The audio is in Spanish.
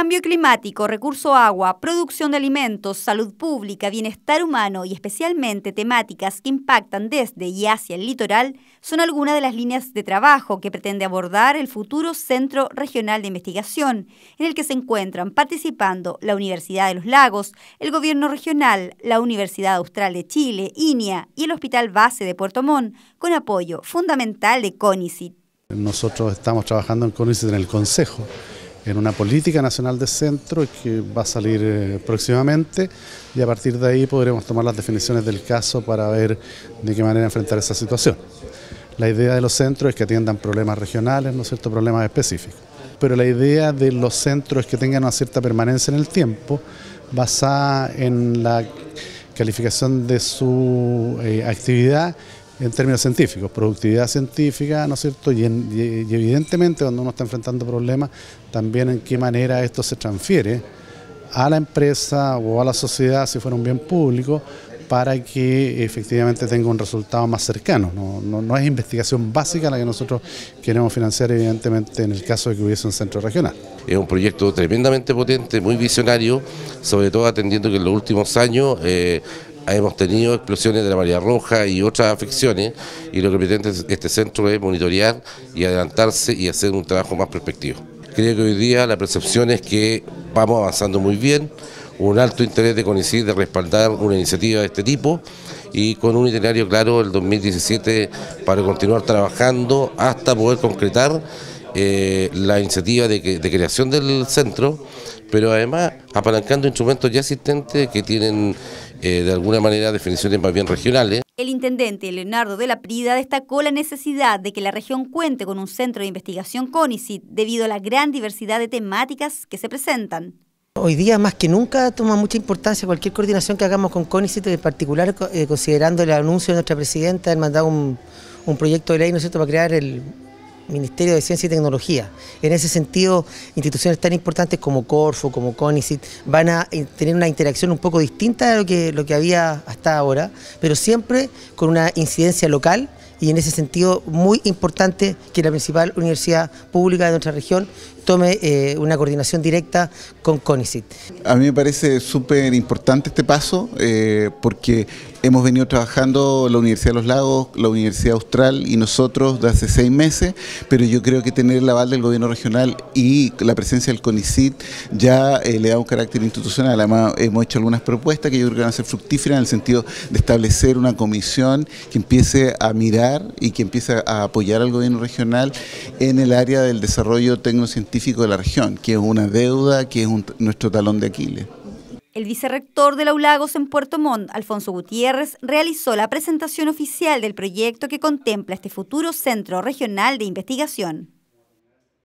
Cambio climático, recurso agua, producción de alimentos, salud pública, bienestar humano y especialmente temáticas que impactan desde y hacia el litoral son algunas de las líneas de trabajo que pretende abordar el futuro Centro Regional de Investigación, en el que se encuentran participando la Universidad de los Lagos, el Gobierno Regional, la Universidad Austral de Chile, INIA y el Hospital Base de Puerto Montt, con apoyo fundamental de CONICIT. Nosotros estamos trabajando en CONICIT en el Consejo en una política nacional de centro que va a salir eh, próximamente y a partir de ahí podremos tomar las definiciones del caso para ver de qué manera enfrentar esa situación. La idea de los centros es que atiendan problemas regionales, no cierto, problemas específicos. Pero la idea de los centros es que tengan una cierta permanencia en el tiempo basada en la calificación de su eh, actividad en términos científicos, productividad científica, ¿no es cierto? Y, evidentemente cuando uno está enfrentando problemas, también en qué manera esto se transfiere a la empresa o a la sociedad, si fuera un bien público, para que efectivamente tenga un resultado más cercano. No, es investigación básica la que nosotros queremos financiar, evidentemente, en el caso de que hubiese un centro regional. Es un proyecto tremendamente potente, muy visionario, sobre todo atendiendo que en los últimos años... Eh, Ah, hemos tenido explosiones de la María Roja y otras afecciones y lo que pretende este centro es monitorear y adelantarse y hacer un trabajo más perspectivo. Creo que hoy día la percepción es que vamos avanzando muy bien, un alto interés de coincidir de respaldar una iniciativa de este tipo y con un itinerario claro el 2017 para continuar trabajando hasta poder concretar eh, la iniciativa de, creación del centro, pero además apalancando instrumentos ya existentes que tienen eh, de alguna manera definiciones más bien regionales. El intendente Leonardo de la Prida destacó la necesidad de que la región cuente con un centro de investigación CONICIT debido a la gran diversidad de temáticas que se presentan. Hoy día más que nunca toma mucha importancia cualquier coordinación que hagamos con CONICIT, en particular eh, considerando el anuncio de nuestra presidenta, de mandar un, un proyecto de ley ¿no es cierto? para crear el Ministerio de Ciencia y Tecnología. En ese sentido, instituciones tan importantes como Corfo, como CONICIT, van a eh, tener una interacción un poco distinta de lo que, lo que había hasta ahora, pero siempre con una incidencia local y en ese sentido muy importante que la principal universidad pública de nuestra región tome eh, una coordinación directa con CONICIT. A mí me parece súper importante este paso eh, porque hemos venido trabajando la Universidad de los Lagos, la Universidad Austral y nosotros desde hace seis meses, pero yo creo que tener el aval del gobierno regional y la presencia del CONICIT ya eh, le da un carácter institucional. Además hemos hecho algunas propuestas que yo creo que van a ser fructíferas en el sentido de establecer una comisión que empiece a mirar y que empieza a apoyar al gobierno regional en el área del desarrollo tecnocientífico de la región, que es una deuda, que es nuestro talón de Aquiles. El vicerrector de ULAGOS en Puerto Montt, Alfonso Gutiérrez, realizó la presentación oficial del proyecto que contempla este futuro centro regional de investigación.